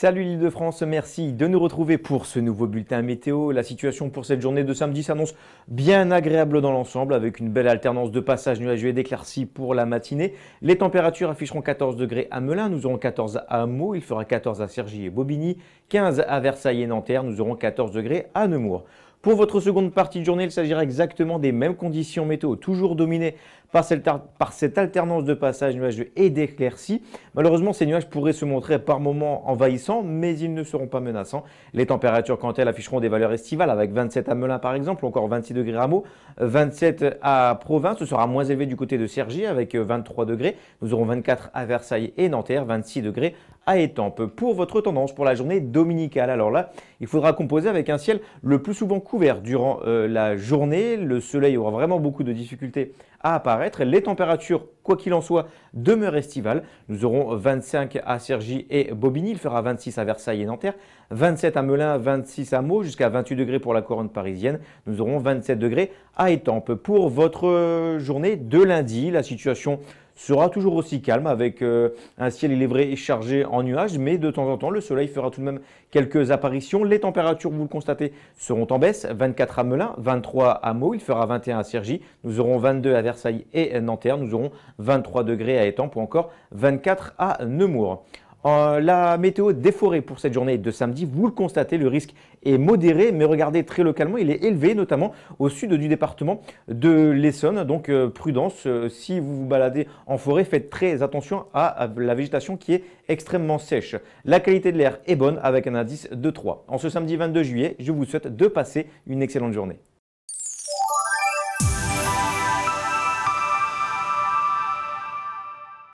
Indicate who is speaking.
Speaker 1: Salut l'île de France, merci de nous retrouver pour ce nouveau bulletin météo. La situation pour cette journée de samedi s'annonce bien agréable dans l'ensemble avec une belle alternance de passages nuageux et d'éclaircies pour la matinée. Les températures afficheront 14 degrés à Melun, nous aurons 14 à Meaux, il fera 14 à Cergy et Bobigny, 15 à Versailles et Nanterre, nous aurons 14 degrés à Nemours. Pour votre seconde partie de journée, il s'agira exactement des mêmes conditions météo, toujours dominées par cette, alternance de passage nuageux et d'éclaircies. Malheureusement, ces nuages pourraient se montrer par moments envahissants, mais ils ne seront pas menaçants. Les températures, quant à elles, afficheront des valeurs estivales, avec 27 à Melun par exemple, encore 26 degrés à Meaux, 27 à Provins, ce sera moins élevé du côté de Cergy, avec 23 degrés. Nous aurons 24 à Versailles et Nanterre, 26 degrés à Étampes. Pour votre tendance pour la journée dominicale, alors là, il faudra composer avec un ciel le plus souvent couvert durant euh, la journée. Le soleil aura vraiment beaucoup de difficultés à apparaître. Les températures, quoi qu'il en soit, demeurent estivales. Nous aurons 25 à Cergy et Bobigny. Il fera 26 à Versailles et Nanterre, 27 à Melun, 26 à Meaux, jusqu'à 28 degrés pour la couronne parisienne. Nous aurons 27 degrés à Étampes. Pour votre euh, journée de lundi, la situation sera toujours aussi calme avec euh, un ciel, il et chargé en nuages, mais de temps en temps, le soleil fera tout de même quelques apparitions. Les températures, vous le constatez, seront en baisse. 24 à Melun, 23 à Meaux, il fera 21 à Cergy, nous aurons 22 à Versailles et Nanterre, nous aurons 23 degrés à Étampes ou encore 24 à Nemours. Euh, la météo des forêts pour cette journée de samedi, vous le constatez, le risque est modéré, mais regardez très localement, il est élevé, notamment au sud du département de l'Essonne. Donc euh, prudence, euh, si vous vous baladez en forêt, faites très attention à la végétation qui est extrêmement sèche. La qualité de l'air est bonne avec un indice de 3. En ce samedi 22 juillet, je vous souhaite de passer une excellente journée.